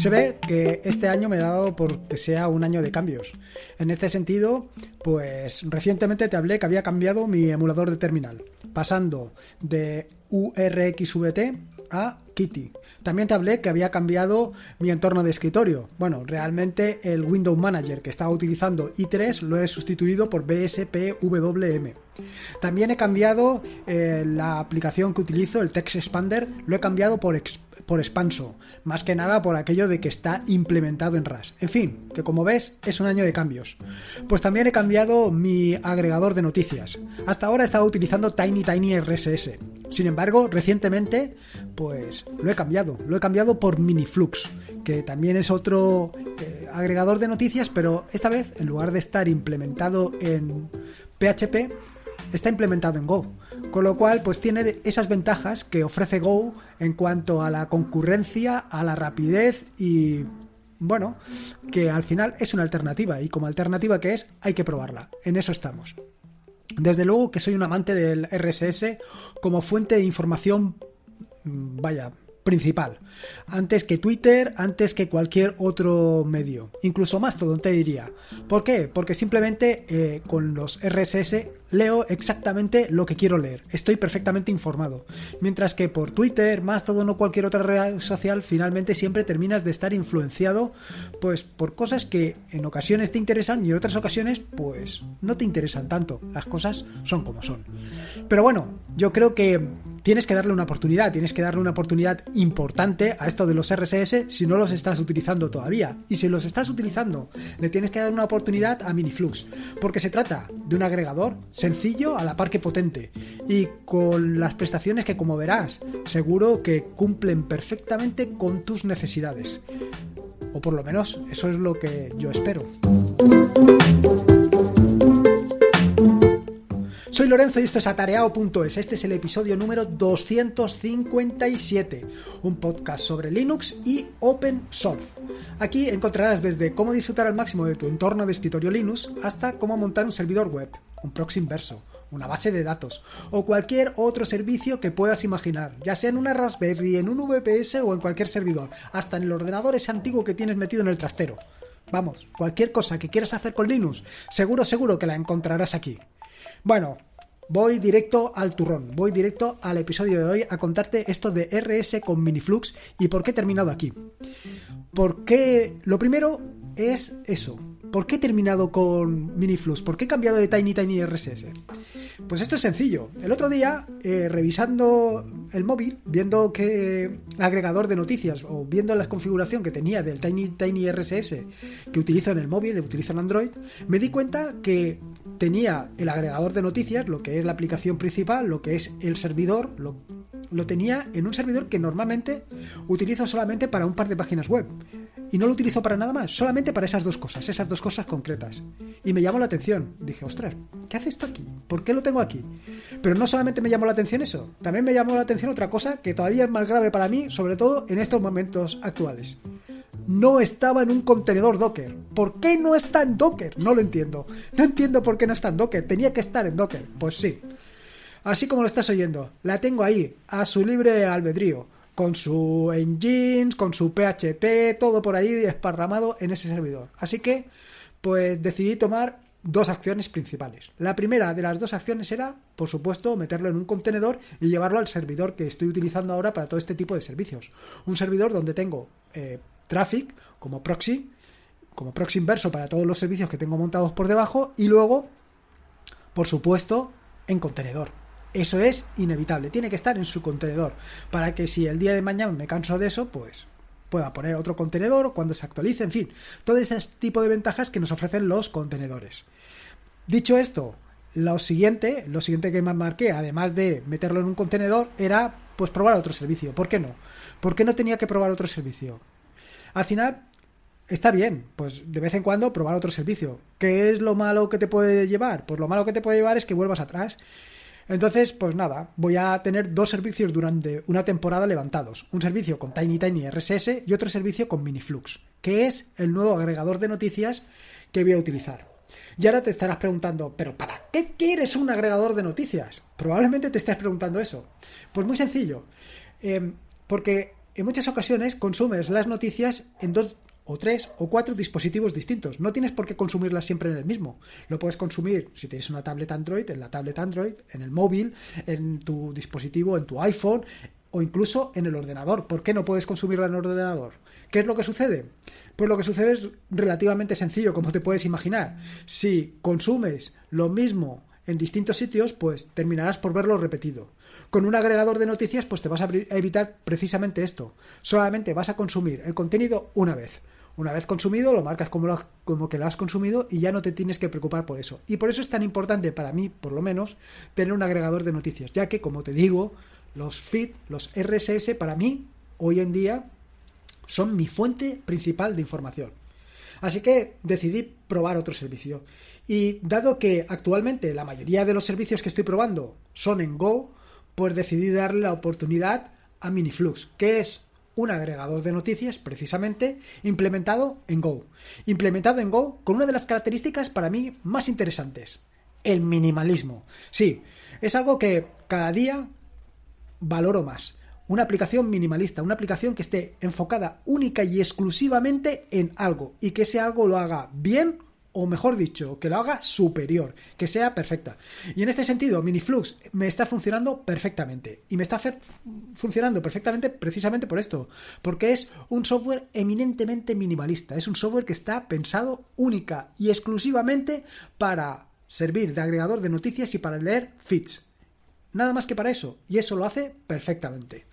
Se ve que este año me he dado por que sea un año de cambios. En este sentido, pues recientemente te hablé que había cambiado mi emulador de terminal, pasando de URXVT a también te hablé que había cambiado mi entorno de escritorio. Bueno, realmente el Window Manager que estaba utilizando i3 lo he sustituido por BSPWM. También he cambiado eh, la aplicación que utilizo, el Text Expander, lo he cambiado por, por Expanso, más que nada por aquello de que está implementado en RAS. En fin, que como ves es un año de cambios. Pues también he cambiado mi agregador de noticias. Hasta ahora estaba utilizando Tiny Tiny RSS. Sin embargo, recientemente, pues lo he cambiado, lo he cambiado por Miniflux, que también es otro eh, agregador de noticias, pero esta vez, en lugar de estar implementado en PHP, está implementado en Go. Con lo cual, pues tiene esas ventajas que ofrece Go en cuanto a la concurrencia, a la rapidez y bueno, que al final es una alternativa y como alternativa que es, hay que probarla. En eso estamos. Desde luego que soy un amante del RSS como fuente de información Mm, vaya, principal. Antes que Twitter, antes que cualquier otro medio. Incluso todo te diría. ¿Por qué? Porque simplemente eh, con los RSS leo exactamente lo que quiero leer. Estoy perfectamente informado. Mientras que por Twitter, más todo o cualquier otra red social, finalmente siempre terminas de estar influenciado pues por cosas que en ocasiones te interesan y en otras ocasiones pues no te interesan tanto. Las cosas son como son. Pero bueno, yo creo que tienes que darle una oportunidad, tienes que darle una oportunidad importante a esto de los RSS si no los estás utilizando todavía. Y si los estás utilizando, le tienes que dar una oportunidad a Miniflux, porque se trata de un agregador sencillo a la par que potente y con las prestaciones que como verás, seguro que cumplen perfectamente con tus necesidades. O por lo menos eso es lo que yo espero. Lorenzo y esto es Este es el episodio número 257, un podcast sobre Linux y Open Source. Aquí encontrarás desde cómo disfrutar al máximo de tu entorno de escritorio Linux hasta cómo montar un servidor web, un proxy inverso, una base de datos o cualquier otro servicio que puedas imaginar, ya sea en una Raspberry, en un VPS o en cualquier servidor, hasta en el ordenador ese antiguo que tienes metido en el trastero. Vamos, cualquier cosa que quieras hacer con Linux, seguro, seguro que la encontrarás aquí. Bueno, voy directo al turrón, voy directo al episodio de hoy a contarte esto de RS con Miniflux y por qué he terminado aquí. Porque lo primero es eso. ¿Por qué he terminado con Miniflux? ¿Por qué he cambiado de Tiny Tiny RSS? Pues esto es sencillo. El otro día, eh, revisando el móvil, viendo que agregador de noticias o viendo la configuración que tenía del Tiny Tiny RSS que utilizo en el móvil, utilizo en Android, me di cuenta que tenía el agregador de noticias, lo que es la aplicación principal, lo que es el servidor, lo, tenía en un servidor que normalmente utilizo solamente para un par de páginas web. Y no lo utilizo para nada más, solamente para esas dos cosas, esas dos cosas concretas. Y me llamó la atención. Dije, ostras, ¿qué hace esto aquí? ¿Por qué lo tengo aquí? Pero no solamente me llamó la atención eso, también me llamó la atención otra cosa que todavía es más grave para mí, sobre todo en estos momentos actuales no estaba en un contenedor Docker. ¿Por qué no está en Docker? No lo entiendo. No entiendo por qué no está en Docker. Tenía que estar en Docker. Pues sí. Así como lo estás oyendo, la tengo ahí, a su libre albedrío, con su engines, con su PHP, todo por ahí desparramado en ese servidor. Así que, pues decidí tomar dos acciones principales. La primera de las dos acciones era, por supuesto, meterlo en un contenedor y llevarlo al servidor que estoy utilizando ahora para todo este tipo de servicios. Un servidor donde tengo eh, traffic como proxy, como proxy inverso para todos los servicios que tengo montados por debajo y luego, por supuesto, en contenedor. Eso es inevitable, tiene que estar en su contenedor para que si el día de mañana me canso de eso, pues pueda poner otro contenedor cuando se actualice, en fin, todo ese tipo de ventajas que nos ofrecen los contenedores. Dicho esto, lo siguiente, lo siguiente que me marqué, además de meterlo en un contenedor, era pues probar otro servicio. ¿Por qué no? ¿Por qué no tenía que probar otro servicio? Al final, está bien, pues de vez en cuando probar otro servicio. ¿Qué es lo malo que te puede llevar? Pues lo malo que te puede llevar es que vuelvas atrás. Entonces, pues nada, voy a tener dos servicios durante una temporada levantados. Un servicio con Tiny Tiny RSS y otro servicio con Miniflux, que es el nuevo agregador de noticias que voy a utilizar. Y ahora te estarás preguntando, ¿pero para qué quieres un agregador de noticias? Probablemente te estés preguntando eso. Pues muy sencillo, em, porque en muchas ocasiones consumes las noticias en dos o tres o cuatro dispositivos distintos. No tienes por qué consumirlas siempre en el mismo. Lo puedes consumir si tienes una tablet Android, en la tablet Android, en el móvil, en tu dispositivo, en tu iPhone o incluso en el ordenador. ¿Por qué no puedes consumirla en el ordenador? ¿Qué es lo que sucede? Pues lo que sucede es relativamente sencillo, como te puedes imaginar. Si consumes lo mismo en distintos sitios, pues terminarás por verlo repetido. Con un agregador de noticias, pues te vas a evitar precisamente esto. Solamente vas a consumir el contenido una vez. Una vez consumido, lo marcas como, como que lo has consumido y ya no te tienes que preocupar por eso. Y por eso es tan importante para mí, por lo menos, tener un agregador de noticias, ya que, como te digo, los feed, los RSS, para mí, hoy en día, son mi fuente principal de información. Así que decidí probar otro servicio. Y dado que actualmente la mayoría de los servicios que estoy probando son en Go, pues decidí darle la oportunidad a Miniflux, que es un agregador de noticias precisamente implementado en Go. Implementado en Go con una de las características para mí más interesantes, el minimalismo. Sí, es algo que cada día valoro más. Una aplicación minimalista, una aplicación que esté enfocada única y exclusivamente en algo y que ese algo lo haga bien o mejor dicho, que lo haga superior, que sea perfecta. Y en este sentido, Miniflux me está funcionando perfectamente. Y me está funcionando perfectamente precisamente por esto, porque es un software eminentemente minimalista, es un software que está pensado única y exclusivamente para servir de agregador de noticias y para leer feeds. Nada más que para eso, y eso lo hace perfectamente.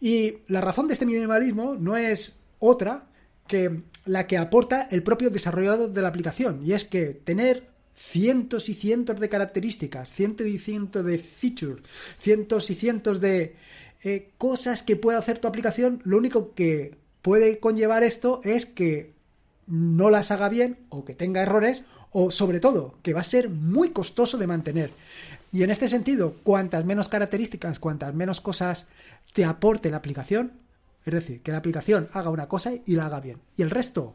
Y la razón de este minimalismo no es otra que la que aporta el propio desarrollador de la aplicación, y es que tener cientos y cientos de características, cientos y cientos de features, cientos y cientos de eh, cosas que pueda hacer tu aplicación, lo único que puede conllevar esto es que no las haga bien o que tenga errores o sobre todo que va a ser muy costoso de mantener. Y en este sentido, cuantas menos características, cuantas menos cosas te aporte la aplicación, es decir, que la aplicación haga una cosa y la haga bien. Y el resto,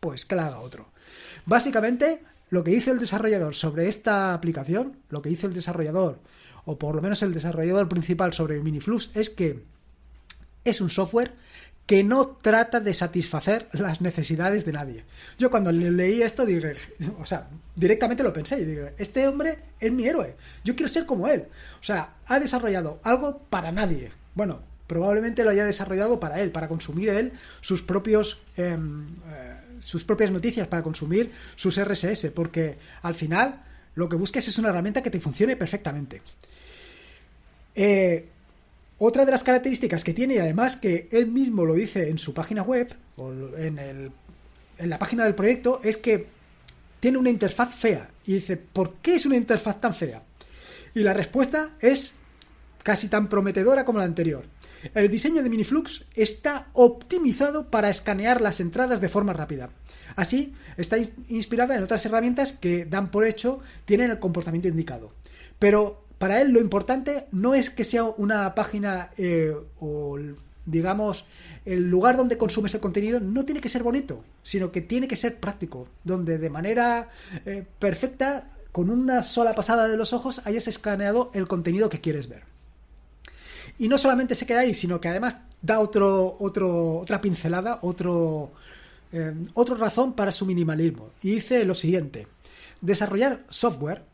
pues que la haga otro. Básicamente, lo que dice el desarrollador sobre esta aplicación, lo que dice el desarrollador, o por lo menos el desarrollador principal sobre Miniflux, es que es un software que no trata de satisfacer las necesidades de nadie. Yo cuando leí esto dije, o sea, directamente lo pensé y dije, este hombre es mi héroe, yo quiero ser como él. O sea, ha desarrollado algo para nadie. Bueno, probablemente lo haya desarrollado para él, para consumir él sus propios... Em, eh, sus propias noticias para consumir sus RSS, porque al final lo que buscas es una herramienta que te funcione perfectamente. Eh, otra de las características que tiene, y además que él mismo lo dice en su página web, o en, en la página del proyecto, es que tiene una interfaz fea. Y dice, ¿por qué es una interfaz tan fea? Y la respuesta es casi tan prometedora como la anterior. El diseño de Miniflux está optimizado para escanear las entradas de forma rápida. Así, está inspirada en otras herramientas que dan por hecho tienen el comportamiento indicado. Pero para él lo importante no es que sea una página eh, o digamos, el lugar donde consumes el contenido no tiene que ser bonito, sino que tiene que ser práctico, donde de manera eh, perfecta, con una sola pasada de los ojos, hayas escaneado el contenido que quieres ver. Y no solamente se queda ahí, sino que además da otro, otro, otra pincelada, otro, eh, otra razón para su minimalismo. Y dice lo siguiente, desarrollar software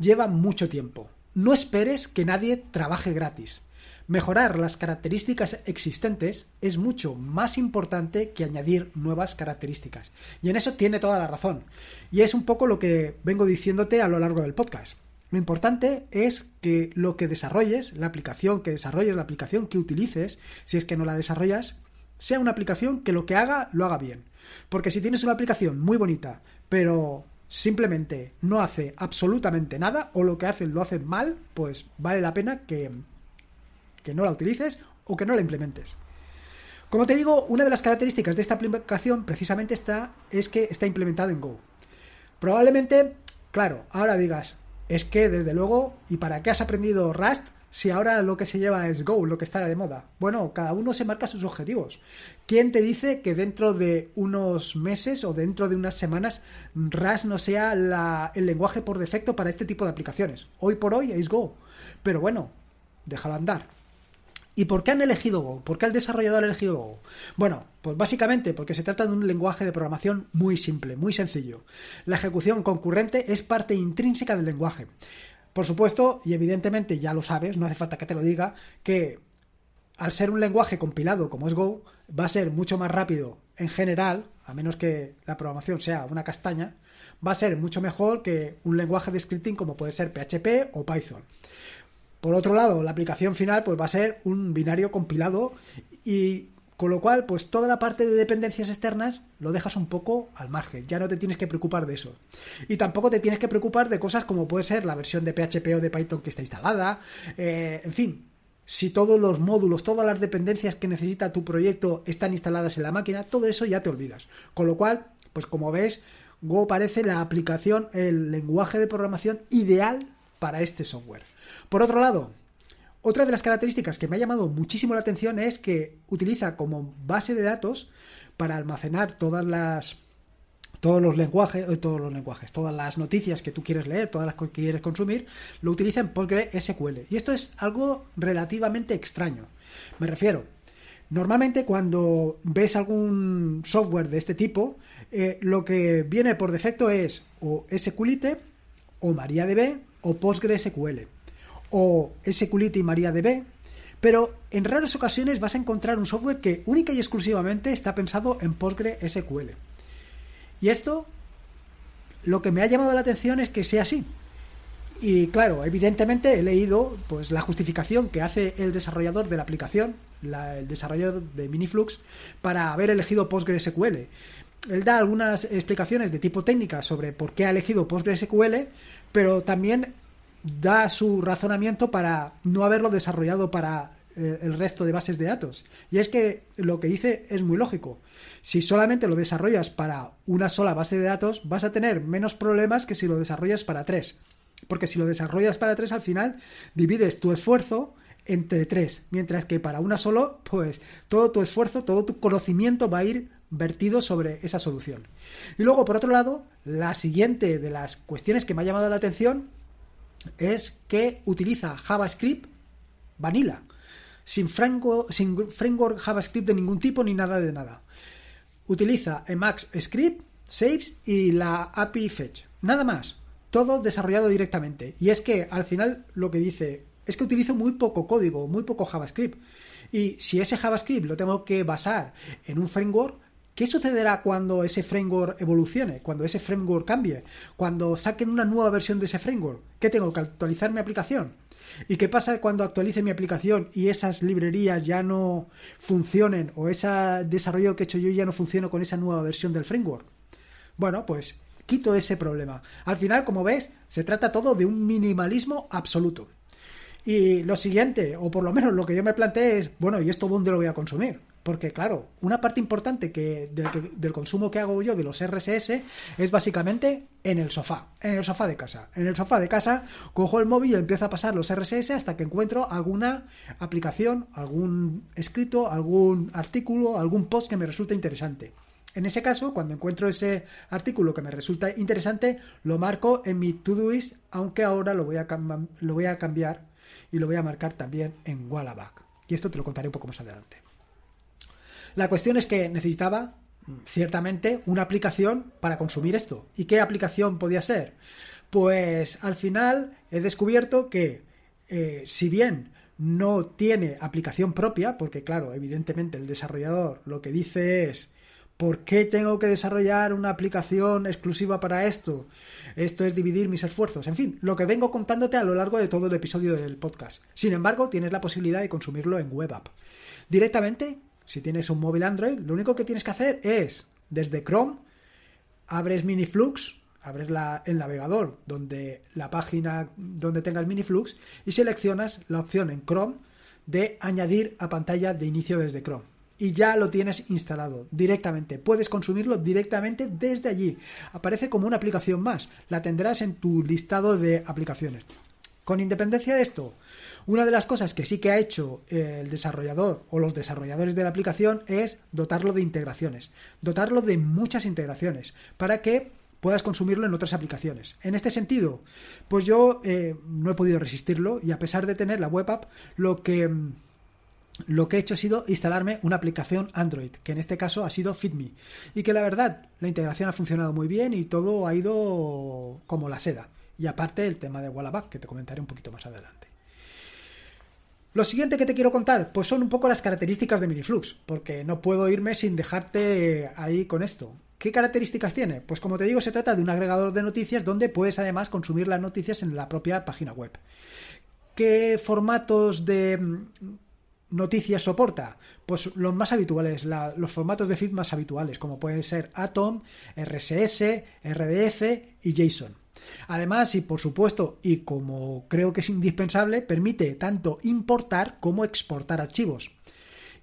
lleva mucho tiempo. No esperes que nadie trabaje gratis. Mejorar las características existentes es mucho más importante que añadir nuevas características. Y en eso tiene toda la razón. Y es un poco lo que vengo diciéndote a lo largo del podcast. Lo importante es que lo que desarrolles, la aplicación que desarrolles, la aplicación que utilices, si es que no la desarrollas, sea una aplicación que lo que haga lo haga bien. Porque si tienes una aplicación muy bonita, pero simplemente no hace absolutamente nada o lo que hacen lo hacen mal, pues vale la pena que, que no la utilices o que no la implementes. Como te digo, una de las características de esta aplicación precisamente está es que está implementada en Go. Probablemente, claro, ahora digas, es que, desde luego, ¿y para qué has aprendido Rust si ahora lo que se lleva es Go, lo que está de moda? Bueno, cada uno se marca sus objetivos. ¿Quién te dice que dentro de unos meses o dentro de unas semanas Rust no sea el lenguaje por defecto para este tipo de aplicaciones? Hoy por hoy es Go. Pero bueno, déjalo andar. ¿Y por qué han elegido Go? ¿Por qué el desarrollador ha elegido Go? Bueno, pues básicamente porque se trata de un lenguaje de programación muy simple, muy sencillo. La ejecución concurrente es parte intrínseca del lenguaje. Por supuesto, y evidentemente ya lo sabes, no hace falta que te lo diga, que al ser un lenguaje compilado como es Go, va a ser mucho más rápido en general, a menos que la programación sea una castaña, va a ser mucho mejor que un lenguaje de scripting como puede ser PHP o Python. Por otro lado, la aplicación final pues va a ser un binario compilado y con lo cual, pues toda la parte de dependencias externas lo dejas un poco al margen, ya no te tienes que preocupar de eso. Y tampoco te tienes que preocupar de cosas como puede ser la versión de PHP o de Python que está instalada, eh, en fin, si todos los módulos, todas las dependencias que necesita tu proyecto están instaladas en la máquina, todo eso ya te olvidas. Con lo cual, pues como ves, Go parece la aplicación, el lenguaje de programación ideal para este software. Por otro lado, otra de las características que me ha llamado muchísimo la atención es que utiliza como base de datos para almacenar todas las todos los lenguajes, eh, todos los lenguajes, todas las noticias que tú quieres leer, todas las que quieres consumir, lo utiliza en PostgreSQL. Y esto es algo relativamente extraño. Me refiero, normalmente cuando ves algún software de este tipo, eh, lo que viene por defecto es o SQLite o MariaDB o PostgreSQL o SQLite y MariaDB, pero en raras ocasiones vas a encontrar un software que única y exclusivamente está pensado en PostgreSQL. Y esto lo que me ha llamado la atención es que sea así. Y claro, evidentemente he leído pues la justificación que hace el desarrollador de la aplicación, el desarrollador de Miniflux, para haber elegido PostgreSQL. Él da algunas explicaciones de tipo técnica sobre por qué ha elegido PostgreSQL, pero también da su razonamiento para no haberlo desarrollado para eh, el resto de bases de datos. Y es que lo que dice es muy lógico. Si solamente lo desarrollas para una sola base de datos, vas a tener menos problemas que si lo desarrollas para tres. Porque si lo desarrollas para tres, al final divides tu esfuerzo entre tres. Mientras que para una solo, pues todo tu esfuerzo, todo tu conocimiento va a ir vertido sobre esa solución. Y luego, por otro lado, la siguiente de las cuestiones que me ha llamado la atención es que utiliza JavaScript vanilla, sin, sin framework JavaScript de ningún tipo ni nada de nada. Utiliza Emacs Script, Saves y la API Fetch. Nada más. Todo desarrollado directamente. Y es que al final lo que dice es que utilizo muy poco código, muy poco JavaScript. Y si ese JavaScript lo tengo que basar en un framework, ¿Qué sucederá cuando ese framework evolucione? Cuando ese framework cambie? Cuando saquen una nueva versión de ese framework? ¿Qué tengo que actualizar mi aplicación? ¿Y qué pasa cuando actualice mi aplicación y esas librerías ya no funcionen o ese desarrollo que he hecho yo ya no funciona con esa nueva versión del framework? Bueno, pues quito ese problema. Al final, como ves, se trata todo de un minimalismo absoluto. Y lo siguiente, o por lo menos lo que yo me planteé es, bueno, ¿y esto dónde lo voy a consumir? Porque claro, una parte importante que, del, consumo que hago yo de los RSS es básicamente en el sofá, en el sofá de casa. En el sofá de casa cojo el móvil y empiezo a pasar los RSS hasta que encuentro alguna aplicación, algún escrito, algún artículo, algún post que me resulta interesante. En ese caso, cuando encuentro ese artículo que me resulta interesante, lo marco en mi Todoist, aunque ahora lo voy a, lo voy a cambiar y lo voy a marcar también en Wallaback. Y esto te lo contaré un poco más adelante. La cuestión es que necesitaba ciertamente una aplicación para consumir esto. ¿Y qué aplicación podía ser? Pues al final he descubierto que eh, si bien no tiene aplicación propia, porque claro, evidentemente el desarrollador lo que dice es, ¿por qué tengo que desarrollar una aplicación exclusiva para esto? Esto es dividir mis esfuerzos, en fin, lo que vengo contándote a lo largo de todo el episodio del podcast. Sin embargo, tienes la posibilidad de consumirlo en web app. Directamente si tienes un móvil Android, lo único que tienes que hacer es, desde Chrome, abres Miniflux, abres el navegador donde la página donde tengas Miniflux y seleccionas la opción en Chrome de añadir a pantalla de inicio desde Chrome. Y ya lo tienes instalado directamente. Puedes consumirlo directamente desde allí. Aparece como una aplicación más. La tendrás en tu listado de aplicaciones. Con independencia de esto, una de las cosas que sí que ha hecho eh, el desarrollador o los desarrolladores de la aplicación es dotarlo de integraciones, dotarlo de muchas integraciones para que puedas consumirlo en otras aplicaciones. En este sentido, pues yo eh, no he podido resistirlo y a pesar de tener la web app, lo que, mm, lo que he hecho ha sido instalarme una aplicación Android, que en este caso ha sido FitMe, y que la verdad, la integración ha funcionado muy bien y todo ha ido como la seda. Y aparte el tema de Wallaback, que te comentaré un poquito más adelante. Lo siguiente que te quiero contar, pues son un poco las características de Miniflux, porque no puedo irme sin dejarte ahí con esto. ¿Qué características tiene? Pues como te digo, se trata de un agregador de noticias donde puedes además consumir las noticias en la propia página web. ¿Qué formatos de mm, noticias soporta? Pues los más habituales, los formatos de feed más habituales, como pueden ser Atom, RSS, RDF y JSON. Además, y por supuesto, y como creo que es indispensable, permite tanto importar como exportar archivos.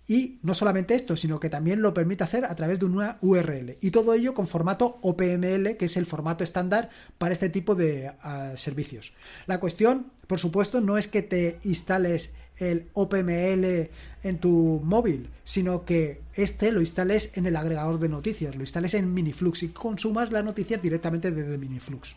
Y no solamente esto, sino que también lo permite hacer a través de una URL. Y todo ello con formato OPML, que es el formato estándar para este tipo de ah, servicios. La cuestión, por supuesto, no es que te instales el OPML en tu móvil, sino que este lo instales en el agregador de noticias, lo instales en Miniflux y consumas la noticia directamente desde Miniflux.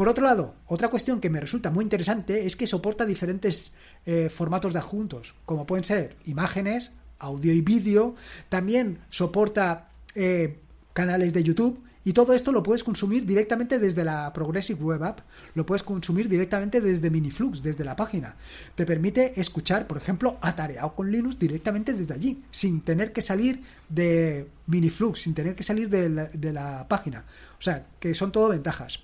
Por otro lado, otra cuestión que me resulta muy interesante es que soporta diferentes eh, formatos de adjuntos, como pueden ser imágenes, audio y vídeo, también soporta eh, canales de YouTube, y todo esto lo puedes consumir directamente desde la Progressive Web App, lo puedes consumir directamente desde Miniflux, desde la página. Te permite escuchar, por ejemplo, Atareado con Linux directamente desde allí, sin tener que salir de Miniflux, sin tener que salir de la, de la página. O sea, que son todo ventajas.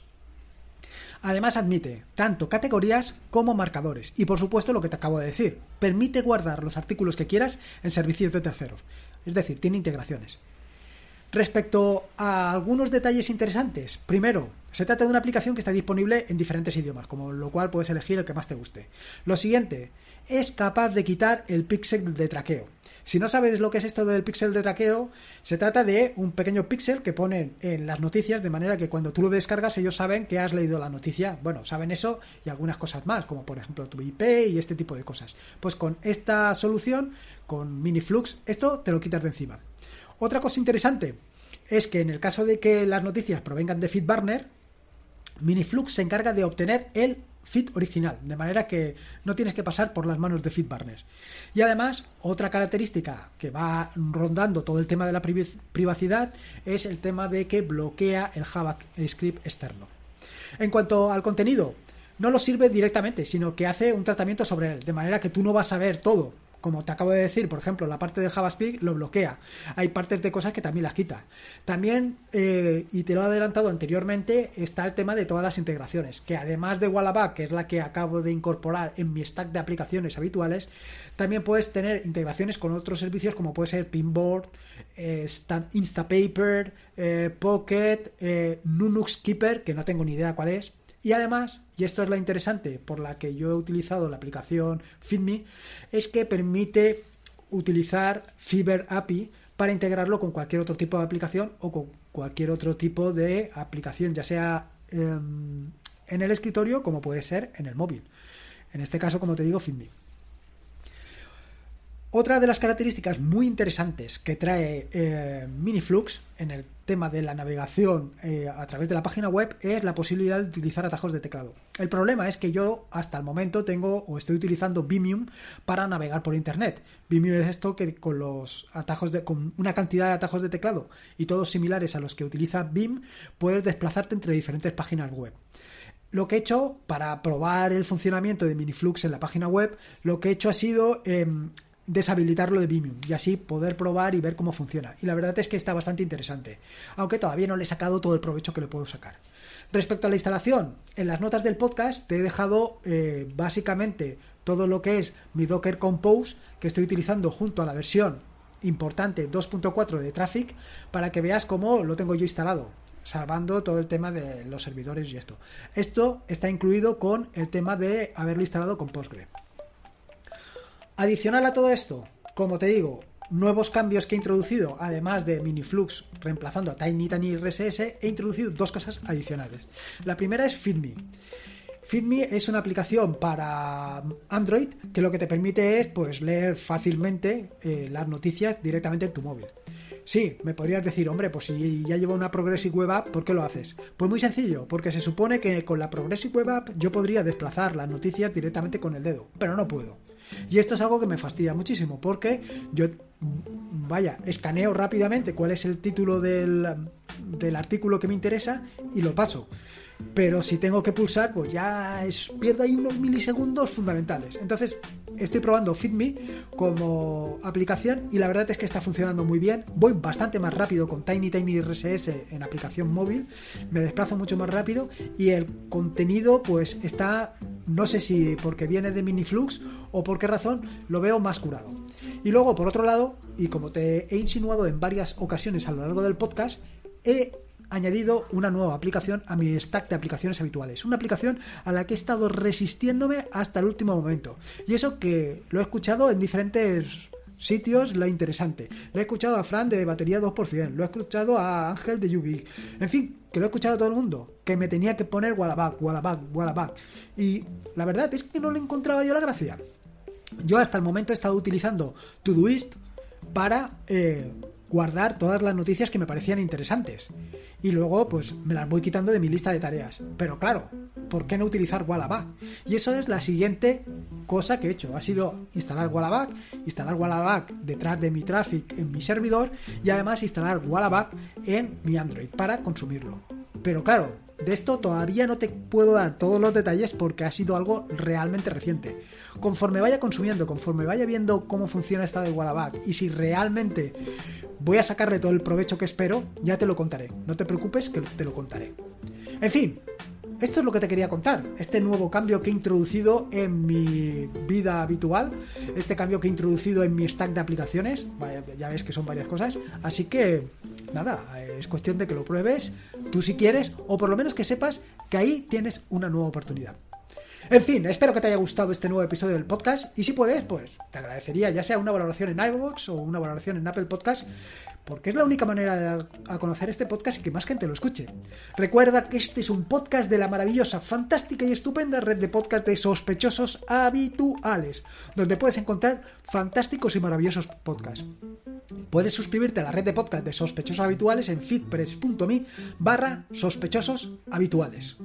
Además admite tanto categorías como marcadores y por supuesto lo que te acabo de decir, permite guardar los artículos que quieras en servicios de terceros, es decir, tiene integraciones. Respecto a algunos detalles interesantes, primero, se trata de una aplicación que está disponible en diferentes idiomas, con lo cual puedes elegir el que más te guste. Lo siguiente, es capaz de quitar el pixel de traqueo. Si no sabes lo que es esto del pixel de traqueo, se trata de un pequeño pixel que ponen en las noticias de manera que cuando tú lo descargas ellos saben que has leído la noticia. Bueno, saben eso y algunas cosas más, como por ejemplo tu IP y este tipo de cosas. Pues con esta solución, con MiniFlux, esto te lo quitas de encima. Otra cosa interesante es que en el caso de que las noticias provengan de FeedBurner, Miniflux se encarga de obtener el feed original, de manera que no tienes que pasar por las manos de FeedBurner. Y además, otra característica que va rondando todo el tema de la privacidad es el tema de que bloquea el JavaScript externo. En cuanto al contenido, no lo sirve directamente, sino que hace un tratamiento sobre él, de manera que tú no vas a ver todo, como te acabo de decir, por ejemplo, la parte de JavaScript lo bloquea. Hay partes de cosas que también las quita. También, eh, y te lo he adelantado anteriormente, está el tema de todas las integraciones, que además de Wallaback, que es la que acabo de incorporar en mi stack de aplicaciones habituales, también puedes tener integraciones con otros servicios como puede ser Pinboard, eh, Instapaper, eh, Pocket, Nunux Keeper, que no tengo ni idea cuál es y además, y esto es la interesante por la que yo he utilizado la aplicación FitMe, es que permite utilizar Fiber API para integrarlo con cualquier otro tipo de aplicación o con cualquier otro tipo de aplicación, ya sea em, en el escritorio como puede ser en el móvil. En este caso, como te digo, FitMe. Otra de las características muy interesantes que trae eh, Miniflux en el tema de la navegación eh, a través de la página web es la posibilidad de utilizar atajos de teclado. El problema es que yo hasta el momento tengo o estoy utilizando Vimium para navegar por internet. Vimium es esto que con los atajos de con una cantidad de atajos de teclado y todos similares a los que utiliza Vim, puedes desplazarte entre diferentes páginas web. Lo que he hecho para probar el funcionamiento de Miniflux en la página web, lo que he hecho ha sido em, deshabilitarlo de Vimium y así poder probar y ver cómo funciona. Y la verdad es que está bastante interesante, aunque todavía no le he sacado todo el provecho que le puedo sacar. Respecto a la instalación, en las notas del podcast te he dejado eh, básicamente todo lo que es mi Docker Compose que estoy utilizando junto a la versión importante 2.4 de Traffic para que veas cómo lo tengo yo instalado salvando todo el tema de los servidores y esto. Esto está incluido con el tema de haberlo instalado con Postgre. Adicional a todo esto, como te digo, nuevos cambios que he introducido, además de Miniflux reemplazando a Tiny Tiny RSS, he introducido dos cosas adicionales. La primera es Feedme. Feedme es una aplicación para Android que lo que te permite es pues, leer fácilmente eh, las noticias directamente en tu móvil. Sí, me podrías decir, hombre, pues si ya llevo una Progressive Web App, ¿por qué lo haces? Pues muy sencillo, porque se supone que con la Progressive Web App yo podría desplazar las noticias directamente con el dedo, pero no puedo. Y esto es algo que me fastidia muchísimo porque yo, vaya, escaneo rápidamente cuál es el título del, artículo que me interesa y lo paso. Pero si tengo que pulsar, pues ya pierdo ahí unos milisegundos fundamentales. Entonces, estoy probando FitMe como aplicación y la verdad es que está funcionando muy bien. Voy bastante más rápido con Tiny Tiny RSS en aplicación móvil, me desplazo mucho más rápido y el contenido pues está, no sé si porque viene de Miniflux o por qué razón, lo veo más curado. Y luego, por otro lado, y como te he insinuado en varias ocasiones a lo largo del podcast, he añadido una nueva aplicación a mi stack de aplicaciones habituales. Una aplicación a la que he estado resistiéndome hasta el último momento. Y eso que lo he escuchado en diferentes sitios lo interesante. Lo he escuchado a Fran de Batería 2%, lo he escuchado a Ángel de Yugi. En fin, que lo he escuchado a todo el mundo. Que me tenía que poner Wallaback, Wallaback, Wallaback. Y la verdad es que no le encontraba yo la gracia. Yo hasta el momento he estado utilizando Todoist para... Eh, guardar todas las noticias que me parecían interesantes. Y luego, pues, me las voy quitando de mi lista de tareas. Pero claro, ¿por qué no utilizar Wallaback? Y eso es la siguiente cosa que he hecho. Ha sido instalar Wallaback, instalar Wallaback detrás de mi traffic en mi servidor y además instalar Wallaback en mi Android para consumirlo. Pero claro, de esto todavía no te puedo dar todos los detalles porque ha sido algo realmente reciente. Conforme vaya consumiendo, conforme vaya viendo cómo funciona esta de Wallaback y si realmente voy a sacarle todo el provecho que espero, ya te lo contaré. No te preocupes que te lo contaré. En fin, esto es lo que te quería contar, este nuevo cambio que he introducido en mi vida habitual, este cambio que he introducido en mi stack de aplicaciones, ya ves que son varias cosas, así que nada, es cuestión de que lo pruebes tú si quieres o por lo menos que sepas que ahí tienes una nueva oportunidad. En fin, espero que te haya gustado este nuevo episodio del podcast y si puedes, pues te agradecería ya sea una valoración en iVoox o una valoración en Apple Podcast porque es la única manera de conocer este podcast y que más gente lo escuche. Recuerda que este es un podcast de la maravillosa, fantástica y estupenda red de podcast de sospechosos habituales, donde puedes encontrar fantásticos y maravillosos podcasts. Puedes suscribirte a la red de podcast de sospechosos habituales en feedpress.me barra sospechosos habituales.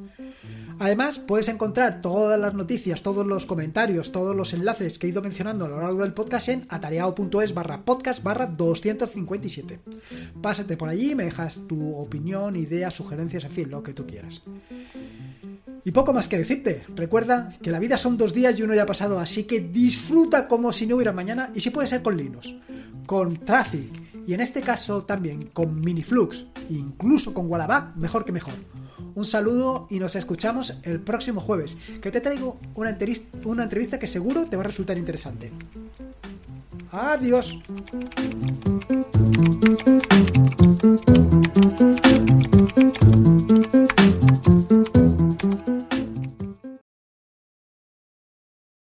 Además, puedes encontrar todas las noticias, todos los comentarios, todos los enlaces que he ido mencionando a lo largo del podcast en atareado.es barra podcast barra 257. Pásate por allí, me dejas tu opinión, ideas, sugerencias, en fin, lo que tú quieras. Y poco más que decirte. Recuerda que la vida son dos días y uno ya ha pasado, así que disfruta como si no hubiera mañana y si puede ser con Linux, con Traffic y en este caso también con Miniflux, incluso con Wallaback, mejor que mejor. Un saludo y nos escuchamos el próximo jueves, que te traigo una entrevista que seguro te va a resultar interesante. Adiós. Música